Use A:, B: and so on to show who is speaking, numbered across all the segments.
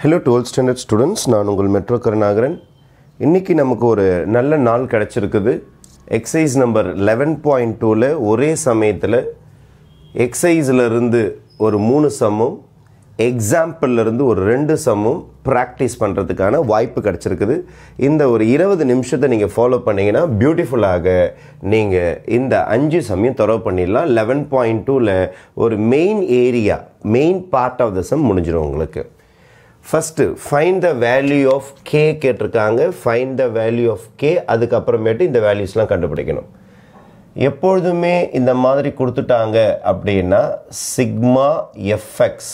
A: hello twelfth standard students நான் உங்கள் metro Karunakaran இன்றைக்கி நமக்கு ஒரு நல்ல நாள் கிடச்சிருக்குது எக்ஸைஸ் நம்பர் லெவன் பாயிண்ட் டூவில் ஒரே சமயத்தில் இருந்து ஒரு மூணு சமும் எக்ஸாம்பிள்லேருந்து ஒரு ரெண்டு சமும் ப்ராக்டிஸ் பண்ணுறதுக்கான வாய்ப்பு கிடச்சிருக்குது இந்த ஒரு இருபது நிமிஷத்தை நீங்கள் ஃபாலோ பண்ணிங்கன்னா பியூட்டிஃபுல்லாக நீங்கள் இந்த அஞ்சு சமயம் தொடர்பு பண்ணிடலாம் லெவன் பாயிண்ட் டூவில் ஒரு main area main part of the sum முடிஞ்சிடும் உங்களுக்கு first find the value of K கேட்டிருக்காங்க find the value of K அதுக்கப்புறமேட்டு இந்த வேல்யூஸ்லாம் கண்டுபிடிக்கணும் எப்பொழுதுமே இந்த மாதிரி கொடுத்துட்டாங்க அப்படின்னா சிக்மா எஃப்எக்ஸ்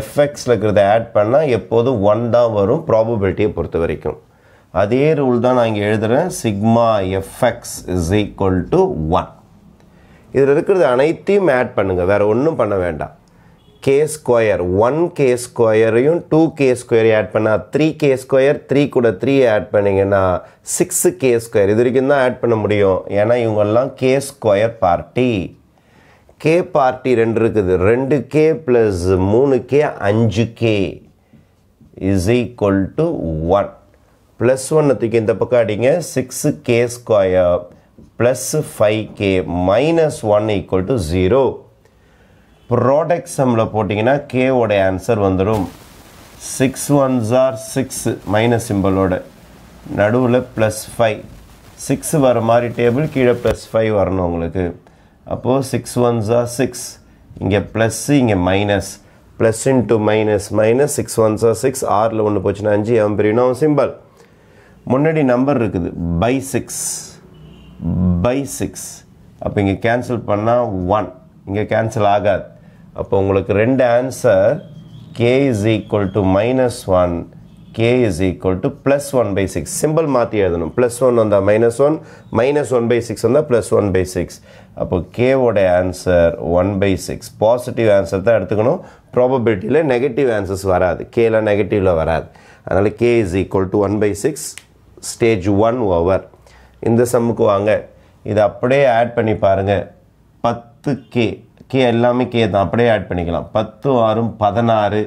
A: எஃப்எக்ஸில் இருக்கிறத ஆட் பண்ணால் எப்போதும் ஒன் தான் வரும் ப்ராபபிலிட்டியை பொறுத்த வரைக்கும் அதே ரூல் தான் நான் இங்கே எழுதுகிறேன் sigma F X is equal to one இதில் இருக்கிறது அனைத்தையும் ஆட் பண்ணுங்கள் வேறு ஒன்றும் பண்ண வேண்டாம் கே ஸ்கொயர் ஒன் கே ஸ்கொயரையும் டூ கே ஸ்கொயர் ஆட் பண்ணால் த்ரீ கே ஸ்கொயர் த்ரீ கூட த்ரீ ஆட் பண்ணிங்கன்னா சிக்ஸ் கே ஸ்கொயர் இது வரைக்கும் தான் ஆட் பண்ண முடியும் ஏன்னா இவங்கெல்லாம் K square party K party ரெண்டு இருக்குது ரெண்டு கே ப்ளஸ் மூணு கே அஞ்சு K is equal to one plus ஒன்னை தூக்கி இந்த பக்கம் அடிங்க six K square plus five K minus one equal to zero product சம்மில் போட்டிங்கன்னா கேவோடைய ஆன்சர் வந்துடும் சிக்ஸ் ஒன் ஜார் சிக்ஸ் மைனஸ் சிம்பிளோட நடுவில் ப்ளஸ் ஃபைவ் சிக்ஸ் வர மாதிரி டேபிள் கீழே ப்ளஸ் ஃபைவ் வரணும் உங்களுக்கு அப்போது சிக்ஸ் ஒன் ஜார் சிக்ஸ் இங்கே ப்ளஸ்ஸு இங்கே minus plus into minus minus six one சார் சிக்ஸ் ஆறில் ஒன்று போச்சுன்னா அஞ்சு எவன் பிரிவினா சிம்பிள் முன்னாடி நம்பர் இருக்குது பை சிக்ஸ் பை சிக்ஸ் அப்போ இங்கே கேன்சல் பண்ணால் ஒன் இங்கே கேன்சல் ஆகாது அப்போ உங்களுக்கு ரெண்டு answer K is equal to minus one K is equal to plus one by six simple மாற்றி எழுதணும் ப்ளஸ் ஒன் வந்தால் minus one minus one by six வந்தால் ப்ளஸ் ஒன் பை சிக்ஸ் அப்போ கேவோட answer one by six positive answer தான் எடுத்துக்கணும் ப்ராபபிலிட்டியில் negative answers வராது கேல நெகட்டிவில் வராது அதனால் K is equal to one by six stage one over இந்த சம்முக்கு வாங்க இதை அப்படியே ஆட் பண்ணி பாருங்கள் பத்து கே கே எல்லாமே கே தான் அப்படியே ஆட் பண்ணிக்கலாம் பத்து ஆறும் பதினாறு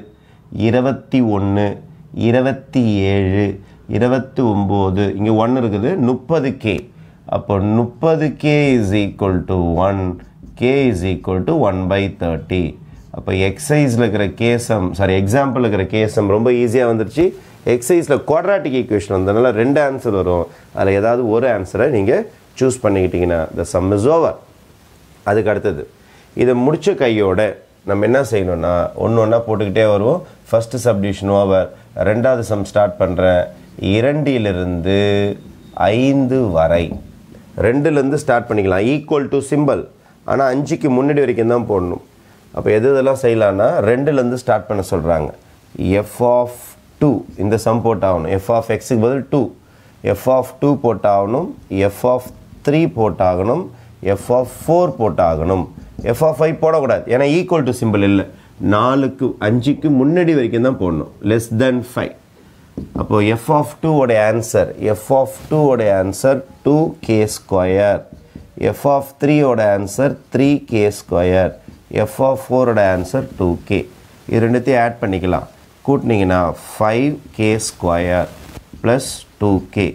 A: இருபத்தி ஒன்று இருபத்தி ஏழு இருபத்தி ஒம்பது இங்கே ஒன்று இருக்குது முப்பது கே அப்போ முப்பது K is equal to one K is equal to one by thirty அப்போ எக்ஸசைஸில் இருக்கிற கேசம் சாரி எக்ஸாம்பிள் இருக்கிற கேசம் ரொம்ப ஈஸியாக வந்துருச்சு எக்ஸசைஸில் குவாட்ராட்டிக் ஈக்குவேஷன் வந்ததுனால ரெண்டு ஆன்சர் வரும் அதில் ஏதாவது ஒரு ஆன்சரை நீங்கள் சூஸ் பண்ணிக்கிட்டிங்கன்னா த சம் இஸ் ஓவர் அதுக்கு அடுத்தது இதை முடித்த கையோட நம்ம என்ன செய்யணும்னா ஒன்று ஒன்றா போட்டுக்கிட்டே வருவோம் ஃபஸ்ட்டு சப்டிவிஷன் ஓவர் ரெண்டாவது சம் ஸ்டார்ட் பண்ணுறேன் இரண்டிலிருந்து ஐந்து வரை ரெண்டுலேருந்து ஸ்டார்ட் பண்ணிக்கலாம் ஈக்குவல் டு சிம்பிள் ஆனால் அஞ்சுக்கு முன்னாடி வரைக்கும் தான் போடணும் அப்போ எது இதெல்லாம் செய்யலான்னா ரெண்டுலேருந்து ஸ்டார்ட் பண்ண சொல்கிறாங்க எஃப் ஆஃப் டூ இந்த சம் போட்டாகணும் எஃப் ஆஃப் எக்ஸுக்கு பதில் டூ எஃப் ஆஃப் டூ போட்டாகணும் எஃப் ஆஃப் த்ரீ போட்டாகணும் எஃப் ஆஃப் ஃபோர் போட்டாகணும் எஃப் ஆஃப் ஐ போடக்கூடாது ஏன்னா ஈக்குவல் டு சிம்பிள் இல்லை நாலுக்கு அஞ்சுக்கு முன்னாடி வரைக்கும் தான் போடணும் லெஸ் தென் ஃபைவ் அப்போது எஃப் ஆஃப் டூவோடைய ஆன்சர் எஃப் ஆஃப் டூவோடைய answer two K square F of த்ரீயோட answer three K square F of ஃபோரோட ஆன்சர் டூ கே இது ரெண்டுத்தையும் ஆட் பண்ணிக்கலாம் கூட்டினீங்கன்னா five K square plus two K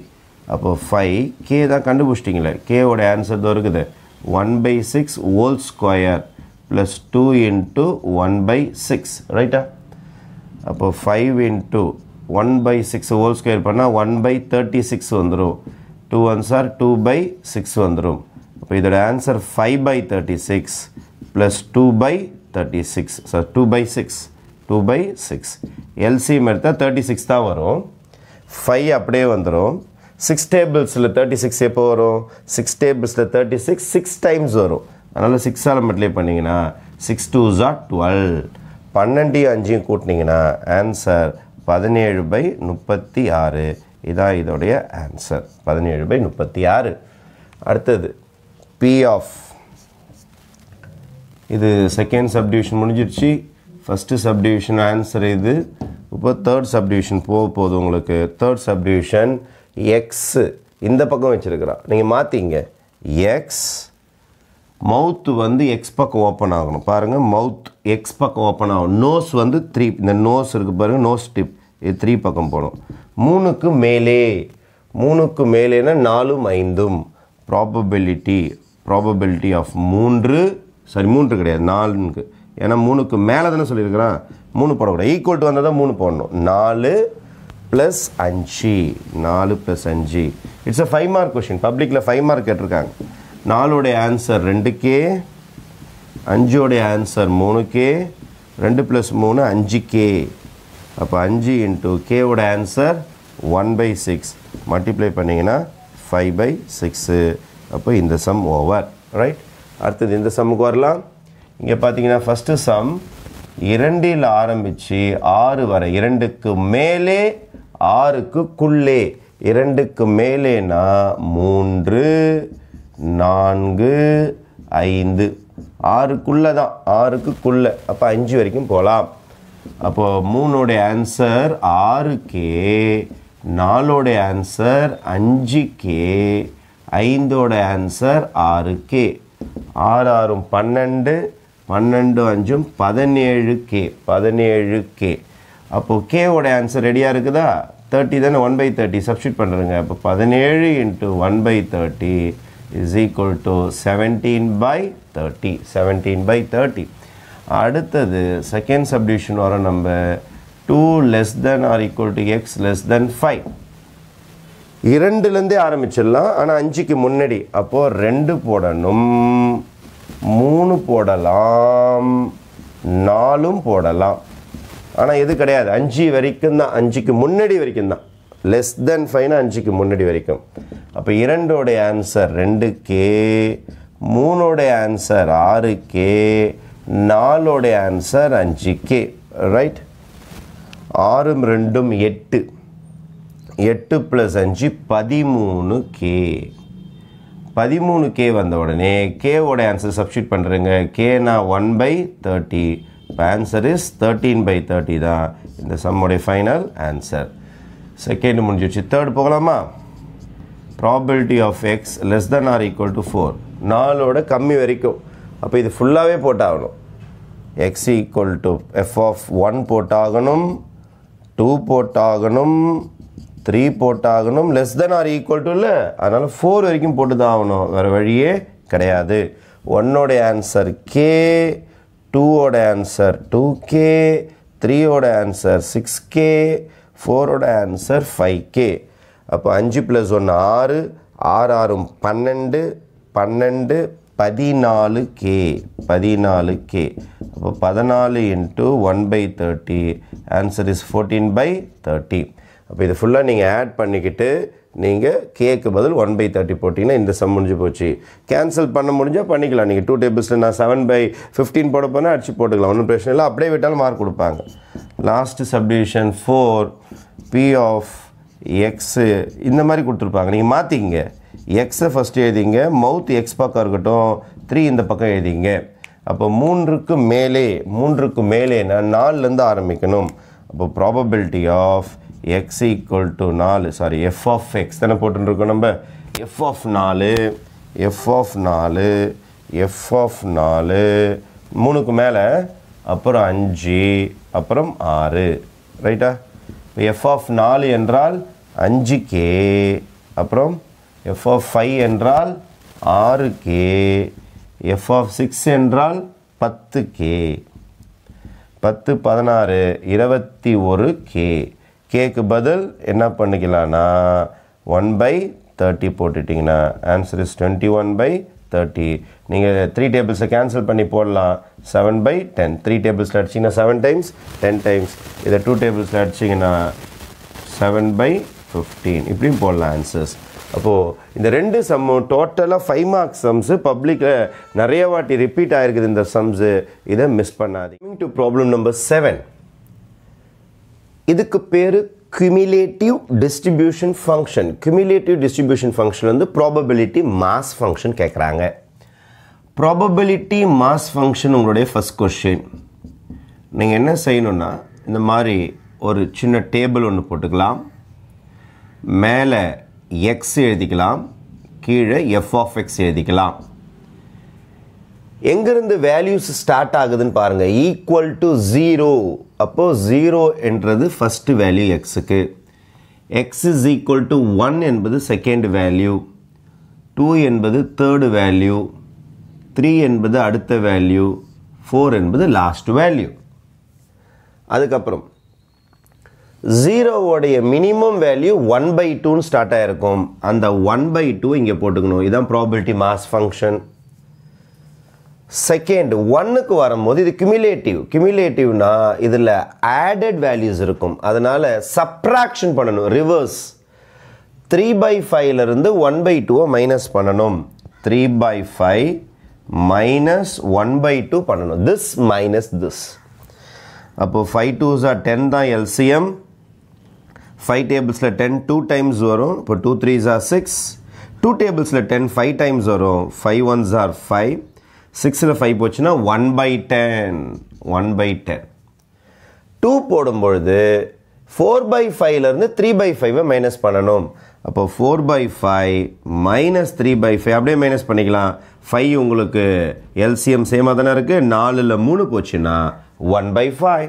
A: அப்போது ஃபைவ் கே தான் கண்டுபிடிச்சிட்டிங்களே கேவோட ஆன்சர் தான் இருக்குது 1 by 6 whole square plus 2 into 1 by 6 ரைட்டா அப்போ 5 into 1 by 6 whole square பண்ணா 1 by 36 வந்துரும் 2 ones are 2 by 6 வந்துரும் அப்போ இதோட ஆன்சர் 5 by 36 plus 2 by 36 சார் 2 by 6 2 by 6 LCM எடுத்தால் 36 தான் வரும் 5 அப்படியே வந்துடும் சிக்ஸ் டேபிள்ஸில் தேர்ட்டி சிக்ஸ் எப்போ வரும் சிக்ஸ் டேபிள்ஸில் தேர்ட்டி சிக்ஸ் சிக்ஸ் டைம்ஸ் வரும் அதனால் சிக்ஸால் மல்டிப்ளை பண்ணிங்கன்னா சிக்ஸ் டூ ஜா டுவெல் பன்னெண்டையும் அஞ்சையும் கூட்டினீங்கன்னா ஆன்சர் பதினேழு பை முப்பத்தி ஆறு இதான் இதோடைய ஆன்சர் பதினேழு பை முப்பத்தி ஆறு அடுத்தது பி ஆஃப் இது செகண்ட் சப்டிவிஷன் முடிஞ்சிருச்சு ஃபஸ்ட்டு சப்டிவிஷன் ஆன்சர் இது இப்போ தேர்ட் சப்டிவிஷன் போக போகுது உங்களுக்கு தேர்ட் சப்டிவிஷன் எக்ஸு இந்த பக்கம் வச்சுருக்கிறான் நீங்கள் மாற்றிங்க எக்ஸ் மவுத்து வந்து எக்ஸ் பக்கம் ஓப்பன் ஆகணும் பாருங்கள் மவுத் எக்ஸ் பக்கம் ஓப்பன் ஆகும் நோஸ் வந்து த்ரீ இந்த நோஸ் இருக்குது பாருங்கள் நோஸ் டிப் இது த்ரீ பக்கம் போகணும் மூணுக்கு மேலே மூணுக்கு மேலேனா நாலும் ஐந்தும் ப்ராபபிலிட்டி ப்ராபபிலிட்டி ஆஃப் மூன்று சாரி மூன்று கிடையாது நாலுக்கு ஏன்னா மூணுக்கு மேலே தானே சொல்லியிருக்கிறான் மூணு போடக்கூடாது ஈக்குவல் டு வந்தால் தான் மூணு போடணும் நாலு ப்ளஸ் அஞ்சு நாலு ப்ளஸ் அஞ்சு it's a five mark question பப்ளிக்கில் ஃபைவ் மார்க் கேட்டிருக்காங்க நாலோடைய ஆன்சர் ரெண்டு கே அஞ்சோடைய ஆன்சர் மூணு கே ரெண்டு ப்ளஸ் மூணு அஞ்சு கே அப்போ அஞ்சு இன்ட்டு கேவோட answer one by six multiply பண்ணிங்கன்னா ஃபைவ் பை சிக்ஸு அப்போ இந்த சம் ஓவர் ரைட் அடுத்தது இந்த சம்முக்கு வரலாம் இங்கே பார்த்தீங்கன்னா ஃபஸ்ட்டு சம் இரண்டில் ஆரம்பித்து ஆறு வரை இரண்டுக்கு மேலே ஆறுக்குள்ளே இரண்டுக்கு மேலேனா மூன்று நான்கு ஐந்து ஆறுக்குள்ளே தான் ஆறுக்குள்ளே அப்போ அஞ்சு வரைக்கும் போகலாம் அப்போது மூணுடைய ஆன்சர் ஆறு கே நாலோடைய ஆன்சர் அஞ்சு கே ஐந்தோட ஆன்சர் ஆறு கே ஆறு ஆறும் பன்னெண்டு பன்னெண்டு அஞ்சும் பதினேழு கே பதினேழு கே அப்போது கேவோட ஆன்சர் ரெடியாக இருக்குதா தேர்ட்டி தானே ஒன் பை தேர்ட்டி சப்ஸ்டியூட் பண்ணுறங்க அப்போ பதினேழு into one by thirty is equal to seventeen by thirty seventeen by thirty அடுத்தது செகண்ட் சப்டிவிஷன் வர நம்ம two less than or equal to X less than five இரண்டுலேருந்தே ஆரம்பிச்சிடலாம் ஆனால் அஞ்சுக்கு முன்னாடி அப்போது ரெண்டு போடணும் மூணு போடலாம் நாலும் போடலாம் ஆனால் எது கிடையாது அஞ்சு வரைக்கும் தான் அஞ்சுக்கு முன்னாடி வரைக்கும் தான் லெஸ் தென் ஃபைவ்னா அஞ்சுக்கு முன்னாடி வரைக்கும் அப்போ இரண்டோடைய ஆன்சர் ரெண்டு கே மூணோடைய ஆன்சர் ஆறு கே நாலோடைய ஆன்சர் அஞ்சு கே ரைட் ஆறும் ரெண்டும் எட்டு எட்டு ப்ளஸ் அஞ்சு பதிமூணு கே பதிமூணு கே வந்த உடனே கேவோட ஆன்சர் சப்ஸ்டியூட் பண்ணுறேங்க கேனா ஒன் பை தேர்ட்டி இப்போ answer is thirteen by thirty தான் இந்த சம்முடைய ஃபைனல் ஆன்சர் செகண்ட் முடிஞ்சிடுச்சு தேர்ட் போகலாமா probability of X less than or equal to four நாலோட கம்மி வரைக்கும் அப்போ இது ஃபுல்லாகவே போட்டாகணும் X equal to F of one போட்டாகணும் டூ போட்டாகணும் த்ரீ போட்டாகணும் less than or equal to இல்லை அதனால் ஃபோர் வரைக்கும் போட்டு தான் ஆகணும் வேறு வழியே கிடையாது ஒன்னோடைய ஆன்சர் கே டூவோட ஆன்சர் டூ கே த்ரீயோட ஆன்சர் சிக்ஸ் கே ஃபோரோட ஆன்சர் ஃபைவ் கே அப்போ அஞ்சு ப்ளஸ் ஒன்று ஆறு ஆறு ஆறும் பன்னெண்டு பன்னெண்டு பதினாலு கே பதினாலு கே அப்போ பதினாலு into one by thirty answer is fourteen by thirty அப்போ இது ஃபுல்லாக நீங்கள் ஆட் பண்ணிக்கிட்டு நீங்கள் கேக்கு பதில் ஒன் பை தேர்ட்டி போட்டிங்கன்னா இந்த சம் முடிஞ்சு போச்சு கேன்சல் பண்ண முடிஞ்சால் பண்ணிக்கலாம் நீங்கள் டூ டேபிள்ஸில் நான் செவன் பை ஃபிஃப்டீன் போட போனால் அடிச்சு போட்டுக்கலாம் ஒன்றும் பிரச்சனை இல்லை அப்படியே விட்டாலும் மார்க் கொடுப்பாங்க last subdivision four P of X இந்த மாதிரி கொடுத்துருப்பாங்க நீங்கள் மாற்றிங்க எக்ஸை ஃபஸ்ட்டு எழுதிங்க மவுத் எக்ஸ் பக்கம் இருக்கட்டும் த்ரீ இந்த பக்கம் எழுதிங்க அப்போ மூன்றுக்கு மேலே மூன்றுக்கு மேலே நான் நாலுலேருந்து ஆரம்பிக்கணும் அப்போ probability of X equal to நாலு சாரி எஃப் ஆஃப் எக்ஸ் தானே போட்டுருக்கோம் நம்ம f of நாலு f of நாலு f of நாலு மூணுக்கு மேலே அப்புறம் அஞ்சு அப்புறம் ஆறு ரைட்டா f of 4 நாலு என்றால் அஞ்சு கே அப்புறம் எஃப் ஆஃப் ஃபைவ் என்றால் ஆறு கே எஃப் ஆஃப் சிக்ஸ் என்றால் பத்து கே பத்து பதினாறு இருபத்தி ஒரு கே கேக்கு பதில் என்ன பண்ணிக்கலான்னா ஒன் பை தேர்ட்டி போட்டுட்டிங்கன்னா answer is twenty one by thirty நீங்கள் த்ரீ டேபிள்ஸை கேன்சல் பண்ணி போடலாம் செவன் பை டென் த்ரீ டேபிள்ஸில் அடிச்சிங்கன்னா செவன் டைம்ஸ் டென் டைம்ஸ் இதை டூ டேபிள்ஸில் அடிச்சிங்கன்னா செவன் பை ஃபிஃப்டீன் இப்படியும் போடலாம் ஆன்சர்ஸ் அப்போது இந்த ரெண்டு சம்மு டோட்டலாக ஃபைவ் மார்க்ஸ் சம்ஸு பப்ளிக்கில் நிறைய வாட்டி ரிப்பீட் ஆகிருக்குது இந்த சம்ஸு இதை மிஸ் பண்ணாதீங்க டு ப்ராப்ளம் நம்பர் செவன் இதுக்கு பேர் cumulative distribution function cumulative distribution function வந்து ப்ராபபிலிட்டி மாஸ் ஃபங்க்ஷன் கேட்குறாங்க ப்ராபபிலிட்டி மாஸ் ஃபங்க்ஷன் உங்களுடைய ஃபஸ்ட் கொஷின் நீங்கள் என்ன செய்யணுன்னா இந்த மாதிரி ஒரு சின்ன டேபிள் ஒன்று போட்டுக்கலாம் மேலே எக்ஸ் எழுதிக்கலாம் கீழே எஃப் ஆஃப் எக்ஸ் எழுதிக்கலாம் எங்கேருந்து வேல்யூஸ் ஸ்டார்ட் ஆகுதுன்னு பாருங்கள் ஈக்குவல் டு ஜீரோ அப்போது ஜீரோ என்றது ஃபஸ்ட்டு வேல்யூ எக்ஸுக்கு X is equal to one என்பது செகண்ட் வேல்யூ டூ என்பது தேர்டு வேல்யூ த்ரீ என்பது அடுத்த வேல்யூ ஃபோர் என்பது லாஸ்ட் வேல்யூ அதுக்கப்புறம் ஜீரோவோடைய மினிமம் வேல்யூ ஒன் பை டூன்னு ஸ்டார்ட் ஆகிருக்கும் அந்த ஒன் பை டூ இங்கே போட்டுக்கணும் இதுதான் ப்ராபிலிட்டி மாஸ் ஃபங்க்ஷன் செகண்ட் ஒன்னுக்கு வரும்போது இது கிமிலேட்டிவ் கிமிலேட்டிவ்னா இதில் ஆடட் வேல்யூஸ் இருக்கும் அதனால் சப்ராக்ஷன் பண்ணணும் ரிவர்ஸ் த்ரீ பை ஃபைவ்லேருந்து ஒன் பை டூவை மைனஸ் பண்ணணும் three by five minus one by two பண்ணணும் திஸ் மைனஸ் திஸ் அப்போது ஃபைவ் டூ சார் டென் தான் எல்சிஎம் ஃபைவ் டேபிள்ஸில் டென் டூ டைம்ஸ் வரும் இப்போ two threes are six two டேபிள்ஸில் டென் ஃபைவ் டைம்ஸ் வரும் ஃபைவ் ஒன் சார் ஃபைவ் சிக்ஸில் five போச்சுன்னா one by ten one by ten two போடும்பொழுது ஃபோர் பை ஃபைவ்லேருந்து த்ரீ பை ஃபைவை மைனஸ் பண்ணணும் அப்போ four by five minus three by five அப்படியே மைனஸ் பண்ணிக்கலாம் ஃபைவ் உங்களுக்கு எல்சிஎம் சேமாக தானே இருக்குது நாலில் மூணு போச்சுன்னா ஒன் பை ஃபைவ்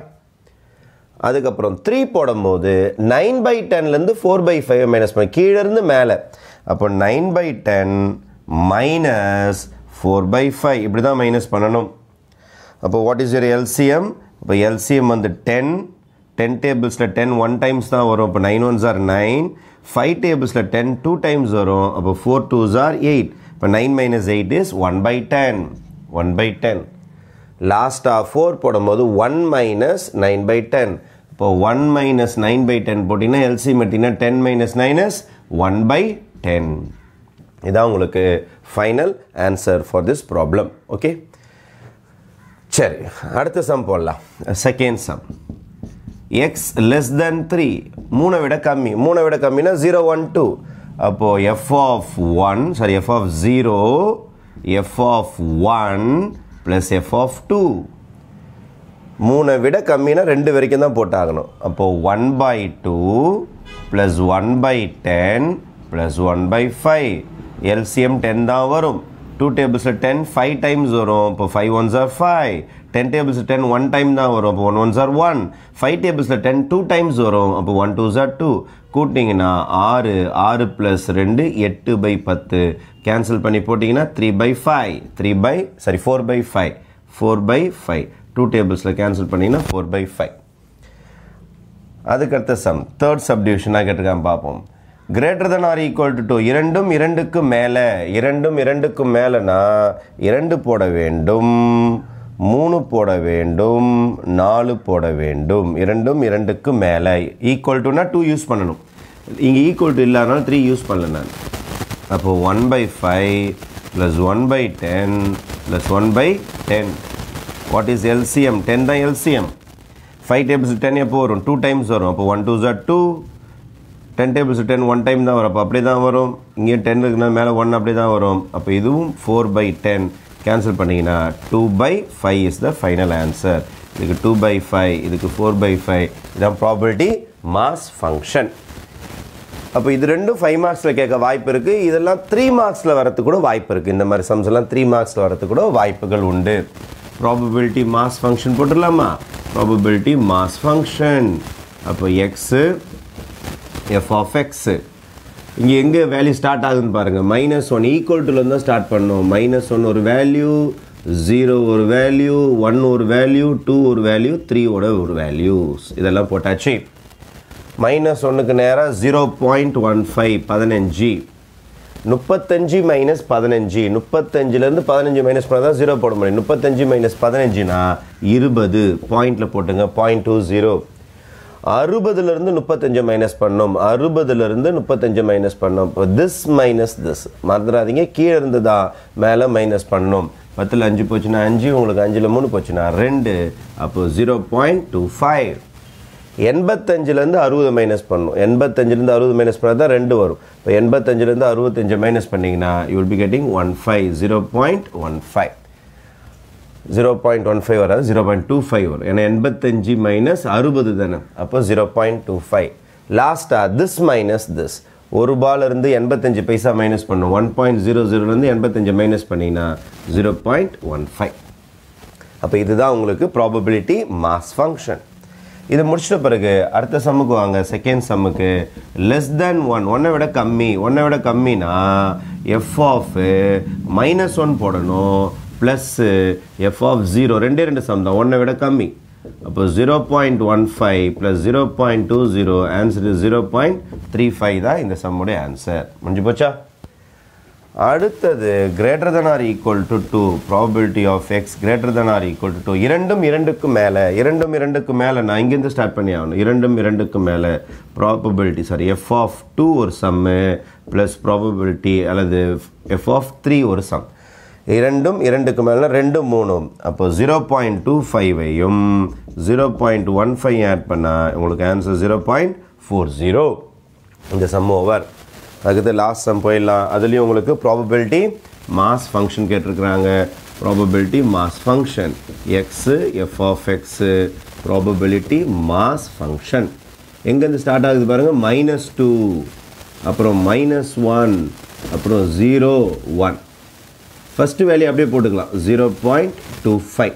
A: அதுக்கப்புறம் த்ரீ போடும்போது நைன் பை டென்லேருந்து ஃபோர் பை ஃபைவ் மைனஸ் பண்ணி கீழேருந்து மேலே அப்போ nine by ten minus four by five இப்படி தான் மைனஸ் பண்ணணும் அப்போ வாட் இஸ் யுவர் எல்சிஎம் இப்போ எல்சிஎம் வந்து டென் டென் டேபிள்ஸில் டென் ஒன் டைம்ஸ் தான் வரும் இப்போ nine ones are nine five டேபிள்ஸில் டென் டூ டைம்ஸ் வரும் அப்போ ஃபோர் டூஸ் ஆர் எயிட் இப்போ nine minus eight is one by ten one by ten லாஸ்ட்டாக ஃபோர் போடும்போது one minus nine by ten இப்போ one minus nine by ten போட்டிங்கன்னா LCM எடுத்திங்கன்னா ten minus nine is one by ten இதான் உங்களுக்கு final answer for this problem okay சரி அடுத்த sum போடலாம் second sum x less than three மூணை விட கம்மி மூணை விட கம்மினா ஜீரோ ஒன் டூ அப்போது F of one sorry F of zero F of one plus F of two மூணை விட கம்மினா ரெண்டு வரைக்கும் தான் போட்டாகணும் அப்போது one by two plus one by ten plus one by five LCM ten தான் வரும் டூ டேபிள்ஸில் டென் ஃபைவ் டைம்ஸ் வரும் இப்போ five ones are five ten tables ten one time தான் வரும் அப்போ one ones are one five டேபிள்ஸில் ten two times வரும் அப்போ ஒன் டூ சார் டூ கூட்டிங்கன்னா ஆறு ஆறு ப்ளஸ் ரெண்டு எட்டு பை பத்து கேன்சல் பண்ணி போட்டிங்கன்னா three by five three by sorry four by five four by five two டேபிள்ஸில் கேன்சல் பண்ணிங்கன்னா ஃபோர் பை ஃபைவ் அதுக்கடுத்த சம் தேர்ட் சப்டிவிஷனாக கேட்டுக்கான் பார்ப்போம் greater than or equal to two இரண்டும் இரண்டுக்கு மேலே இரண்டும் இரண்டுக்கு மேலேனா இரண்டு போட வேண்டும் மூணு போட வேண்டும் நாலு போட வேண்டும் இரண்டும் இரண்டுக்கு மேலே ஈக்குவல் டுனா டூ யூஸ் பண்ணணும் இங்கே ஈக்குவல் டு இல்லைனாலும் த்ரீ யூஸ் பண்ணல நான் அப்போது one by five plus one by ten plus one by ten what is LCM ten தான் எல்சிஎம் ஃபைவ் டைம்ஸ் டென் எப்போ வரும் டூ டைம்ஸ் வரும் அப்போ one twos are two ten tables ten one time தான் வரும் அப்போ அப்படி தான் வரும் இங்கே டென் இருக்குன்னா மேலே ஒன் அப்படி தான் வரும் அப்போ இதுவும் ஃபோர் பை டென் கேன்சல் பண்ணிங்கன்னா two by five is the final answer இதுக்கு டூ பை ஃபைவ் இதுக்கு ஃபோர் பை ஃபைவ் இதான் ப்ராபர்ட்டி மாஸ் ஃபங்க்ஷன் அப்போ இது ரெண்டும் ஃபைவ் மார்க்ஸில் கேட்க வாய்ப்பு இருக்குது இதெல்லாம் த்ரீ மார்க்ஸில் வரத்துக்கு கூட வாய்ப்பு இருக்குது இந்த மாதிரி சம்ஸ் எல்லாம் த்ரீ மார்க்ஸில் வரத்துக்கு கூட வாய்ப்புகள் உண்டு ப்ராபபிலிட்டி மாஸ் ஃபங்க்ஷன் போட்டுடலாமா ப்ராபபிலிட்டி மாஸ் ஃபங்க்ஷன் அப்போ எக்ஸு எஃப் ஆஃப் எக்ஸு இங்கே எங்கே வேல்யூ ஸ்டார்ட் ஆகுதுன்னு பாருங்கள் மைனஸ் ஒன் ஈக்குவல் டூவில் தான் ஸ்டார்ட் பண்ணோம் மைனஸ் ஒன் ஒரு வேல்யூ ஜீரோ ஒரு வேல்யூ ஒன் ஒரு வேல்யூ டூ ஒரு வேல்யூ த்ரீயோட ஒரு வேல்யூஸ் இதெல்லாம் போட்டாச்சு மைனஸ் ஒன்றுக்கு நேராக ஜீரோ பாயிண்ட் ஒன் ஃபைவ் பதினஞ்சு முப்பத்தஞ்சு மைனஸ் பதினஞ்சு முப்பத்தஞ்சுலேருந்து பதினஞ்சு மைனஸ் பண்ணால் தான் ஜீரோ போட முடியும் முப்பத்தஞ்சு மைனஸ் பதினஞ்சுனா இருபது பாயிண்டில் போட்டுங்க பாயிண்ட் டூ ஜீரோ அறுபதுலேருந்து முப்பத்தஞ்சு மைனஸ் பண்ணோம் அறுபதுலேருந்து முப்பத்தஞ்சு மைனஸ் பண்ணோம் இப்போ திஸ் மைனஸ் திஸ் மறந்துடாதீங்க கீழே இருந்ததா மேலே மைனஸ் பண்ணோம் பத்தில் அஞ்சு போச்சுன்னா அஞ்சு உங்களுக்கு அஞ்சில் மூணு போச்சுன்னா ரெண்டு அப்போது ஜீரோ பாயிண்ட் டூ ஃபைவ் எண்பத்தஞ்சுலேருந்து அறுபது மைனஸ் பண்ணும் எண்பத்தஞ்சுலேருந்து அறுபது மைனஸ் பண்ணால் தான் ரெண்டு வரும் இப்போ எண்பத்தஞ்சிலேருந்து அறுபத்தஞ்சு மைனஸ் பண்ணிங்கன்னா you will be getting one five zero point one five zero point one five வராது ஜீரோ பாயிண்ட் டூ ஃபைவ் வரும் ஏன்னா எண்பத்தஞ்சு மைனஸ் அறுபது தானே அப்போ ஜீரோ பாயிண்ட் டூ ஃபைவ் லாஸ்ட்டாக திஸ் மைனஸ் திஸ் ஒரு ரூபாலேருந்து எண்பத்தஞ்சு பைசா மைனஸ் பண்ணும் ஒன் பாயிண்ட் ஜீரோ ஜீரோலேருந்து எண்பத்தஞ்சு மைனஸ் பண்ணிங்கன்னா ஜீரோ பாயிண்ட் ஒன் ஃபைவ் அப்போ இதுதான் உங்களுக்கு ப்ராபபிலிட்டி மாஸ் ஃபங்க்ஷன் இது முடிச்சிட்ட பிறகு அடுத்த சம்முக்கு வாங்க செகண்ட் சம்முக்கு லெஸ் தேன் ஒன் ஒன்றை விட கம்மி ஒன்றை விட கம்மினா எஃப் ஆஃப் மைனஸ் ஒன் போடணும் ப்ளஸ் எஃப் ஆஃப் ஜீரோ ரெண்டே ரெண்டு சம் தான் ஒன்றை விட கம்மி அப்போ zero point one five plus zero point two zero answer zero point three five தான் இந்த சம்முடைய ஆன்சர் முடிஞ்சு போச்சா அடுத்தது greater than or equal to two probability of x greater than or equal to two இரண்டும் இரண்டுக்கு மேலே இரண்டும் இரண்டுக்கு மேலே நான் இங்கேருந்து ஸ்டார்ட் பண்ணி ஆகணும் இரண்டும் இரண்டுக்கு மேலே probability sorry F of two ஒரு சம்மு ப்ளஸ் ப்ராபபிலிட்டி அல்லது எஃப் ஆஃப் த்ரீ ஒரு சம் இரண்டும் இரண்டுக்கு மேலே ரெண்டும் மூணும் அப்போ ஜீரோ பாயிண்ட் டூ ஃபைவையும் zero point one five add பண்ணால் உங்களுக்கு answer zero point four zero இந்த சம் ஓவர் அதுக்கு லாஸ்ட் சம் போயிடலாம் அதுலேயும் உங்களுக்கு ப்ராபபிலிட்டி மாஸ் ஃபங்க்ஷன் கேட்டிருக்கிறாங்க probability mass function x F of x probability mass function எங்கேருந்து ஸ்டார்ட் ஆகுது பாருங்கள் மைனஸ் டூ அப்புறம் மைனஸ் ஒன் அப்புறம் ஜீரோ ஒன் ஃபஸ்ட்டு வேல்யூ அப்படியே போட்டுக்கலாம் ஜீரோ பாயிண்ட் டூ ஃபைவ்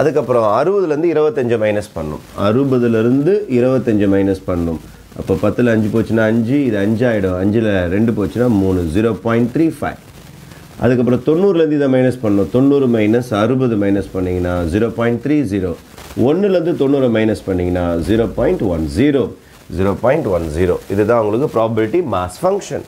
A: அதுக்கப்புறம் அறுபதுலேருந்து இருபத்தஞ்சு மைனஸ் பண்ணும் அறுபதுலேருந்து இருபத்தஞ்சு மைனஸ் பண்ணும் அப்போ பத்தில் அஞ்சு போச்சுன்னா அஞ்சு இது அஞ்சு ஆகிடும் அஞ்சில் ரெண்டு போச்சுன்னா மூணு ஜீரோ பாயிண்ட் த்ரீ ஃபைவ் அதுக்கப்புறம் தொண்ணூறுலேருந்து இதை மைனஸ் பண்ணணும் தொண்ணூறு மைனஸ் அறுபது மைனஸ் பண்ணிங்கன்னா ஜீரோ பாயிண்ட் த்ரீ ஜீரோ ஒன்றுலேருந்து தொண்ணூறு மைனஸ் பண்ணிங்கன்னா zero point one zero zero point one zero இதுதான் உங்களுக்கு ப்ராபிலிட்டி மாஸ் ஃபங்க்ஷன்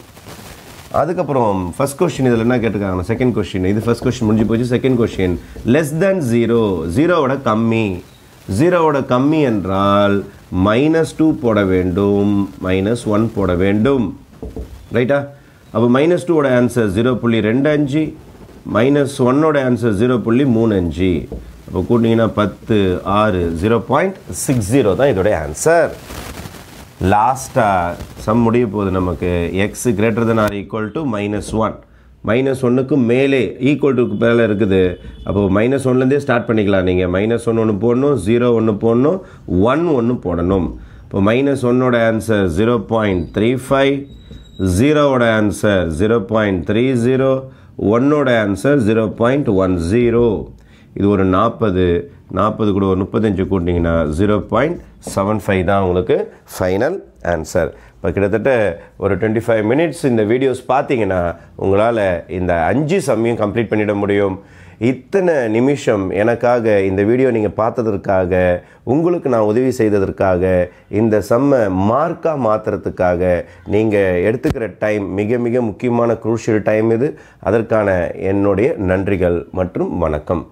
A: அதுக்கப்புறம் ஃபஸ்ட் கொஷின் இதில் என்ன கேட்டுக்காங்க செகண்ட் கொஷின் இது ஃபஸ்ட் கொஷின் முடிஞ்சு போச்சு second question less than zero ஜீரோவோட கம்மி ஜீரோவோட கம்மி என்றால் மைனஸ் டூ போட வேண்டும் மைனஸ் ஒன் போட வேண்டும் ரைட்டா அப்போ மைனஸ் டூவோட ஆன்சர் ஜீரோ புள்ளி ரெண்டு அஞ்சு மைனஸ் ஒன்னோட ஆன்சர் ஜீரோ புள்ளி மூணு அஞ்சு அப்போ கூட்டிங்கன்னா பத்து ஆறு ஜீரோ பாயிண்ட் சிக்ஸ் ஜீரோ தான் இதோடைய ஆன்சர் லாஸ்ட்டாக சம் uh, முடிய போகுது நமக்கு x greater than or equal to minus one minus ஒன்றுக்கு மேலே ஈக்குவல் டுக்கு மேலே இருக்குது அப்போது மைனஸ் ஒன்லேருந்தே ஸ்டார்ட் பண்ணிக்கலாம் நீங்கள் மைனஸ் ஒன்று ஒன்று போடணும் ஜீரோ ஒன்று போடணும் ஒன் ஒன்று போடணும் இப்போ மைனஸ் ஒன்னோட answer zero point three five ஜீரோவோட answer zero point three zero ஒன்னோட answer zero point one zero இது ஒரு நாற்பது நாற்பது கூட ஒரு முப்பத்தஞ்சு கூட்டிங்கன்னா ஜீரோ பாயிண்ட் செவன் ஃபைவ் தான் உங்களுக்கு ஃபைனல் ஆன்சர் இப்போ கிட்டத்தட்ட ஒரு டுவெண்ட்டி ஃபைவ் மினிட்ஸ் இந்த வீடியோஸ் பார்த்தீங்கன்னா உங்களால் இந்த அஞ்சு சம்மையும் கம்ப்ளீட் பண்ணிட முடியும் இத்தனை நிமிஷம் எனக்காக இந்த வீடியோ நீங்கள் பார்த்ததற்காக உங்களுக்கு நான் உதவி செய்ததற்காக இந்த செம்ம மார்க்காக மாற்றுறதுக்காக நீங்கள் எடுத்துக்கிற டைம் மிக மிக முக்கியமான குரூஷியல் டைம் இது அதற்கான என்னுடைய நன்றிகள் மற்றும் வணக்கம்